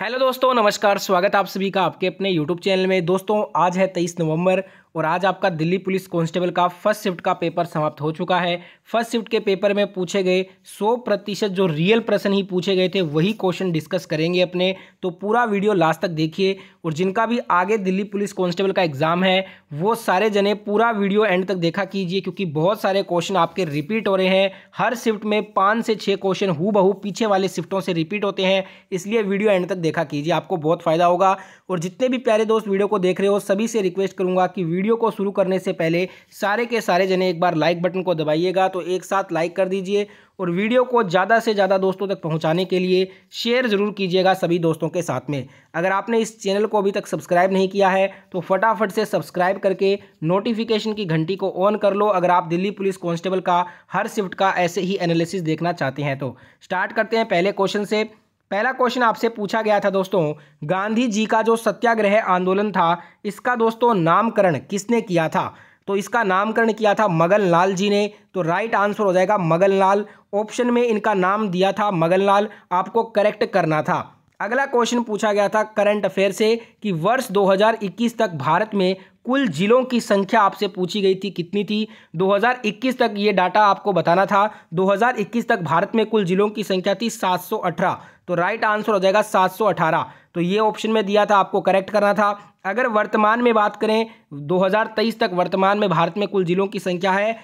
hello दोस्तों नमस्कार स्वागत आप सभी का आपके अपने यूट्यूब चैनल में दोस्तों आज है तेईस नवंबर और आज आपका दिल्ली पुलिस कांस्टेबल का फर्स्ट शिफ्ट का पेपर समाप्त हो चुका है फर्स्ट शिफ्ट के पेपर में पूछे गए 100 प्रतिशत जो रियल प्रश्न ही पूछे गए थे वही क्वेश्चन डिस्कस करेंगे अपने तो पूरा वीडियो लास्ट तक देखिए और जिनका भी आगे दिल्ली पुलिस कांस्टेबल का एग्ज़ाम है वो सारे जने पूरा वीडियो एंड तक देखा कीजिए क्योंकि बहुत सारे क्वेश्चन आपके रिपीट हो रहे हैं हर शिफ्ट में पाँच से छः क्वेश्चन हु बहू पीछे वाले शिफ्टों से रिपीट होते हैं इसलिए वीडियो एंड तक देखा कीजिए आपको बहुत फ़ायदा होगा और जितने भी प्यारे दोस्त वीडियो को देख रहे हो सभी से रिक्वेस्ट करूँगा कि वीडियो वीडियो को शुरू करने से पहले सारे के सारे जने एक बार लाइक बटन को दबाइएगा तो एक साथ लाइक कर दीजिए और वीडियो को ज़्यादा से ज़्यादा दोस्तों तक पहुंचाने के लिए शेयर ज़रूर कीजिएगा सभी दोस्तों के साथ में अगर आपने इस चैनल को अभी तक सब्सक्राइब नहीं किया है तो फटाफट से सब्सक्राइब करके नोटिफिकेशन की घंटी को ऑन कर लो अगर आप दिल्ली पुलिस कांस्टेबल का हर शिफ्ट का ऐसे ही एनालिसिस देखना चाहते हैं तो स्टार्ट करते हैं पहले क्वेश्चन से पहला क्वेश्चन आपसे पूछा गया था दोस्तों गांधी जी का जो सत्याग्रह आंदोलन था इसका दोस्तों नामकरण किसने किया था तो इसका नामकरण किया था मगन लाल जी ने तो राइट आंसर हो जाएगा मगन लाल ऑप्शन में इनका नाम दिया था मगन लाल आपको करेक्ट करना था अगला क्वेश्चन पूछा गया था करंट अफेयर से कि वर्ष 2021 तक भारत में कुल जिलों की संख्या आपसे पूछी गई थी कितनी थी 2021 तक ये डाटा आपको बताना था 2021 तक भारत में कुल जिलों की संख्या थी 718 तो राइट आंसर हो जाएगा 718 तो ये ऑप्शन में दिया था आपको करेक्ट करना था अगर वर्तमान में बात करें 2023 तक वर्तमान में भारत में कुल जिलों की संख्या है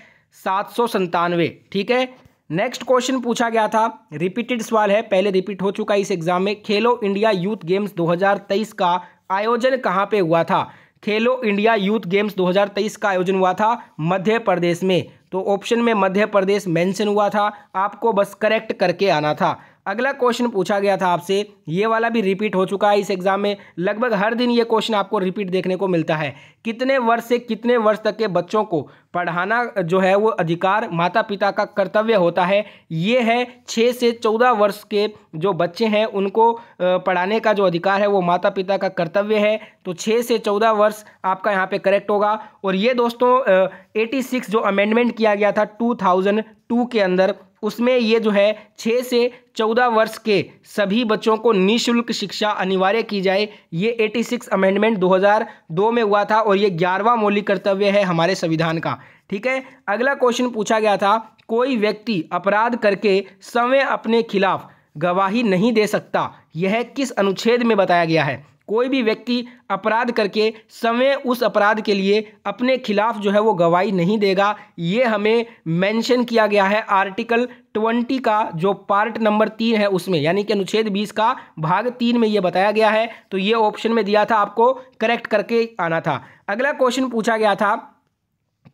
सात ठीक है नेक्स्ट क्वेश्चन पूछा गया था रिपीटेड सवाल है पहले रिपीट हो चुका है इस एग्जाम में खेलो इंडिया यूथ गेम्स 2023 का आयोजन कहाँ पे हुआ था खेलो इंडिया यूथ गेम्स 2023 का आयोजन हुआ था मध्य प्रदेश में तो ऑप्शन में मध्य प्रदेश मेंशन हुआ था आपको बस करेक्ट करके आना था अगला क्वेश्चन पूछा गया था आपसे ये वाला भी रिपीट हो चुका है इस एग्जाम में लगभग हर दिन ये क्वेश्चन आपको रिपीट देखने को मिलता है कितने वर्ष से कितने वर्ष तक के बच्चों को पढ़ाना जो है वो अधिकार माता पिता का कर्तव्य होता है ये है छः से चौदह वर्ष के जो बच्चे हैं उनको पढ़ाने का जो अधिकार है वो माता पिता का कर्तव्य है तो छः से चौदह वर्ष आपका यहाँ पे करेक्ट होगा और ये दोस्तों एटी सिक्स जो अमेंडमेंट किया गया था टू थाउजेंड टू के अंदर उसमें ये जो है छः से चौदह वर्ष के सभी बच्चों को निःशुल्क शिक्षा अनिवार्य की जाए ये एटी सिक्स अमेंडमेंट दो हज़ार दो में हुआ था और ये ग्यारहवा मौलिक कर्तव्य है हमारे संविधान का ठीक है अगला क्वेश्चन पूछा गया था कोई व्यक्ति अपराध करके समय अपने खिलाफ गवाही नहीं दे सकता यह किस अनुच्छेद में बताया गया है कोई भी व्यक्ति अपराध करके समय उस अपराध के लिए अपने खिलाफ जो है वो गवाही नहीं देगा ये हमें मेंशन किया गया है आर्टिकल ट्वेंटी का जो पार्ट नंबर तीन है उसमें यानी कि अनुच्छेद बीस का भाग तीन में ये बताया गया है तो ये ऑप्शन में दिया था आपको करेक्ट करके आना था अगला क्वेश्चन पूछा गया था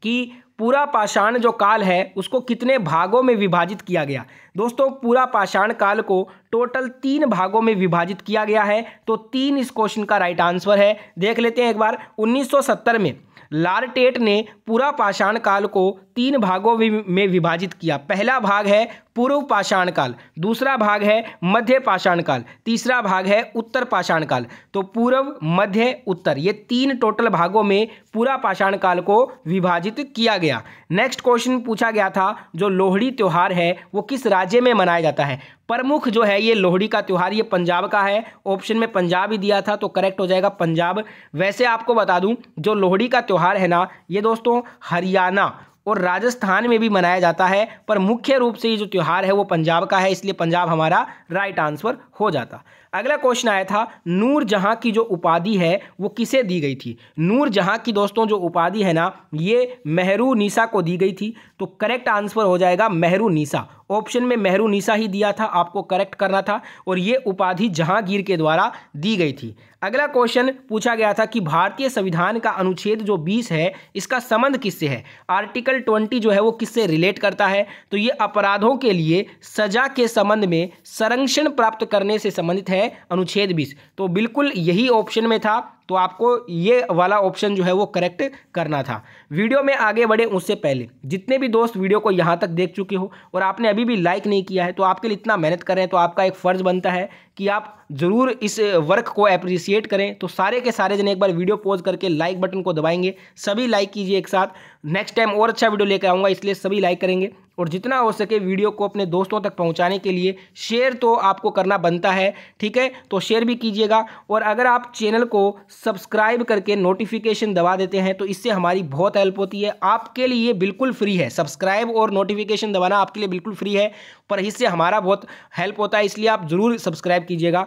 कि पूरा पाषाण जो काल है उसको कितने भागों में विभाजित किया गया दोस्तों पूरा पाषाण काल को टोटल तीन भागों में विभाजित किया गया है तो तीन इस क्वेश्चन का राइट आंसर है देख लेते हैं एक बार 1970 में लालटेट ने पूरा पाषाण काल को तीन भागों में विभाजित किया पहला भाग है पूर्व पाषाण काल दूसरा भाग है मध्य पाषाण काल तीसरा भाग है उत्तर पाषाण काल तो पूर्व मध्य उत्तर ये तीन टोटल भागों में पूरा पाषाण काल को विभाजित किया गया नेक्स्ट क्वेश्चन पूछा गया था जो लोहड़ी त्यौहार है वो किस राज्य में मनाया जाता है प्रमुख जो है ये लोहड़ी का त्यौहार ये पंजाब का है ऑप्शन में पंजाब ही दिया था तो करेक्ट हो जाएगा पंजाब वैसे आपको बता दूं जो लोहड़ी का त्यौहार है ना ये दोस्तों हरियाणा और राजस्थान में भी मनाया जाता है पर मुख्य रूप से ये जो त्यौहार है वो पंजाब का है इसलिए पंजाब हमारा राइट आंसर हो जाता अगला क्वेश्चन आया था नूर जहाँ की जो उपाधि है वो किसे दी गई थी नूर जहाँ की दोस्तों जो उपाधि है ना ये मेहरू निशा को दी गई थी तो करेक्ट आंसर हो जाएगा मेहरू निसा ऑप्शन में मेहरू निशा ही दिया था आपको करेक्ट करना था और ये उपाधि जहांगीर के द्वारा दी गई थी अगला क्वेश्चन पूछा गया था कि भारतीय संविधान का अनुच्छेद जो 20 है इसका संबंध किससे है आर्टिकल 20 जो है वो किससे रिलेट करता है तो ये अपराधों के लिए सजा के संबंध में संरक्षण प्राप्त करने से संबंधित है अनुच्छेद 20 तो बिल्कुल यही ऑप्शन में था तो आपको ये वाला ऑप्शन जो है वो करेक्ट करना था वीडियो में आगे बढ़े उससे पहले जितने भी दोस्त वीडियो को यहाँ तक देख चुके हो और आपने अभी भी लाइक नहीं किया है तो आपके लिए इतना मेहनत कर रहे हैं तो आपका एक फ़र्ज़ बनता है कि आप ज़रूर इस वर्क को अप्रिसिएट करें तो सारे के सारे जने एक बार वीडियो पॉज करके लाइक बटन को दबाएंगे सभी लाइक कीजिए एक साथ नेक्स्ट टाइम और अच्छा वीडियो लेकर आऊँगा इसलिए सभी लाइक करेंगे और जितना हो सके वीडियो को अपने दोस्तों तक पहुंचाने के लिए शेयर तो आपको करना बनता है ठीक है तो शेयर भी कीजिएगा और अगर आप चैनल को सब्सक्राइब करके नोटिफिकेशन दबा देते हैं तो इससे हमारी बहुत हेल्प होती है आपके लिए बिल्कुल फ्री है सब्सक्राइब और नोटिफिकेशन दबाना आपके लिए बिल्कुल फ्री है पर इससे हमारा बहुत हेल्प होता है इसलिए आप ज़रूर सब्सक्राइब कीजिएगा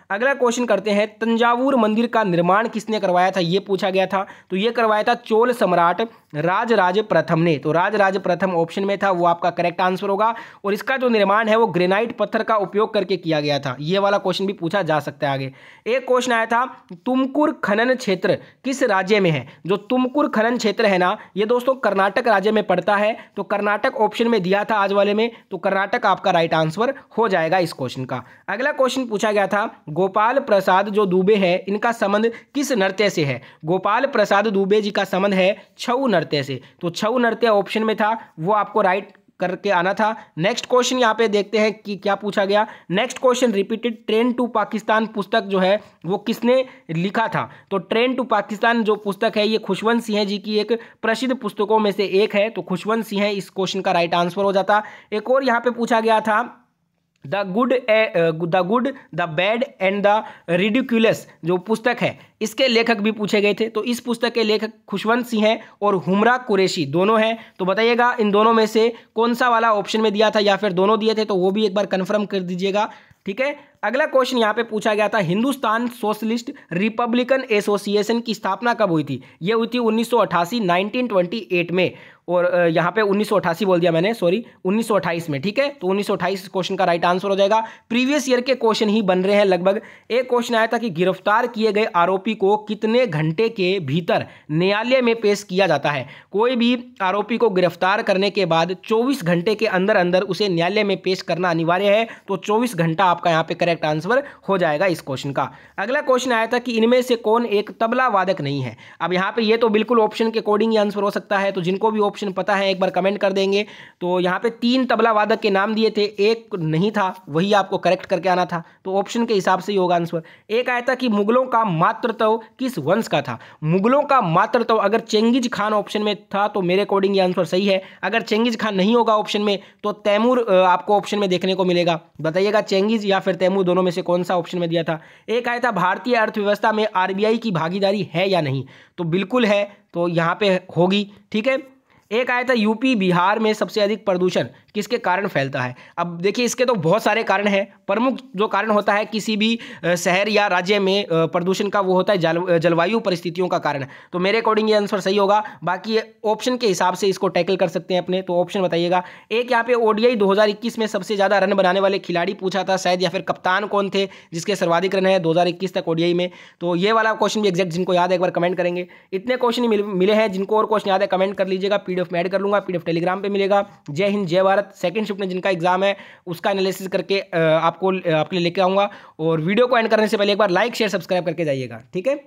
अगला क्वेश्चन करते हैं तंजावुर मंदिर का निर्माण किसने करवाया था ये पूछा गया था तो ये करवाया था चोल सम्राट राजराज प्रथम ने तो राजराज प्रथम ऑप्शन में था वो आपका करेक्ट आंसर होगा और इसका जो निर्माण है वो ग्रेनाइट पत्थर का उपयोग करके किया गया था ये वाला क्वेश्चन भी पूछा जा सकता है आगे एक क्वेश्चन आया था तुमकुर खनन क्षेत्र किस राज्य में है जो तुमकुर खनन क्षेत्र है ना ये दोस्तों कर्नाटक राज्य में पड़ता है तो कर्नाटक ऑप्शन में दिया था आज वाले में तो कर्नाटक आपका राइट आंसर हो जाएगा इस क्वेश्चन का अगला क्वेश्चन पूछा गया था गोपाल प्रसाद जो दुबे है इनका संबंध किस नृत्य से है गोपाल प्रसाद दुबे जी का संबंध है छऊ नृत्य से तो छऊ नृत्य ऑप्शन में था वो आपको राइट करके आना था नेक्स्ट क्वेश्चन यहाँ पे देखते हैं कि क्या पूछा गया next question repeated train to Pakistan पुस्तक जो है वो किसने लिखा था तो ट्रेन टू पाकिस्तान जो पुस्तक है ये खुशवंत सिंह जी की एक प्रसिद्ध पुस्तकों में से एक है तो खुशवंत सिंह इस क्वेश्चन का राइट आंसर हो जाता एक और यहाँ पे पूछा गया था the good the good the bad and the ridiculous जो पुस्तक है इसके लेखक भी पूछे गए थे तो इस पुस्तक के लेखक खुशवंत सिंह हैं और हुमरा कुरेशी दोनों हैं तो बताइएगा इन दोनों में से कौन सा वाला ऑप्शन में दिया था या फिर दोनों दिए थे तो वो भी एक बार कन्फर्म कर दीजिएगा ठीक है अगला क्वेश्चन यहाँ पे पूछा गया था हिंदुस्तान सोशलिस्ट रिपब्लिकन एसोसिएशन की स्थापना कब हुई थी ये हुई थी 1988 1928 में और यहाँ पे 1988 बोल दिया मैंने सॉरी 1928 में ठीक है तो 1928 क्वेश्चन का राइट आंसर हो जाएगा प्रीवियस ईयर के क्वेश्चन ही बन रहे हैं लगभग एक क्वेश्चन आया था कि गिरफ्तार किए गए आरोपी को कितने घंटे के भीतर न्यायालय में पेश किया जाता है कोई भी आरोपी को गिरफ्तार करने के बाद चौबीस घंटे के अंदर अंदर उसे न्यायालय में पेश करना अनिवार्य है तो चौबीस घंटा आपका यहाँ पे करें करेक्ट आंसर हो जाएगा इस क्वेश्चन का अगला क्वेश्चन आया था कि इनमें से कौन एक तबला वादक नहीं है अब यहाँ पे ये तो बिल्कुल ऑप्शन के अकॉर्डिंग ही आंसर हो सकता है तो जिनको भी ऑप्शन पता है एक बार कमेंट कर देंगे तो यहाँ पे तीन तबला वादक के नाम दिए थे एक नहीं था वही आपको करेक्ट करके आना था तो ऑप्शन के हिसाब से ही होगा आंसर एक आया था कि मुगलों का मातृत्व किस वंश का था मुगलों का मातृत्व अगर चेंगिज खान ऑप्शन में था तो मेरे अकॉर्डिंग ये आंसर सही है अगर चेंगिज खान नहीं होगा ऑप्शन में तो तैमूर आपको ऑप्शन में देखने को मिलेगा बताइएगा चेंगिज या फिर तैमूर वो दोनों में से कौन सा ऑप्शन में दिया था एक आया था भारतीय अर्थव्यवस्था में आरबीआई की भागीदारी है या नहीं तो बिल्कुल है तो यहाँ पर होगी ठीक है एक आया था यूपी बिहार में सबसे अधिक प्रदूषण किसके कारण फैलता है अब देखिए इसके तो बहुत सारे कारण हैं प्रमुख जो कारण होता है किसी भी शहर या राज्य में प्रदूषण का वो होता है जल जलवायु परिस्थितियों का कारण तो मेरे अकॉर्डिंग ये आंसर सही होगा बाकी ऑप्शन के हिसाब से इसको टैकल कर सकते हैं अपने तो ऑप्शन बताइएगा एक यहाँ पे ओडीआई 2021 में सबसे ज़्यादा रन बनाने वाले खिलाड़ी पूछा था शायद या फिर कप्तान कौन थे जिसके सर्वाधिक रन है दो तक ओडीआई में तो ये वाला क्वेश्चन भी एग्जैक्ट जिनको याद है एक बार कमेंट करेंगे इतने क्वेश्चन मिले हैं जिनको और क्वेश्चन याद है कमेंट कर लीजिएगा पीडीएफ में ऐड कर लूँगा पी टेलीग्राम पर मिलेगा जय हिंद जय भारत भारत सेकंड शिफ्ट में जिनका एग्जाम है उसका एनालिसिस करके आपको आपके लिए लेके आऊँगा और वीडियो को एंड करने से पहले एक बार लाइक शेयर सब्सक्राइब करके जाइएगा ठीक है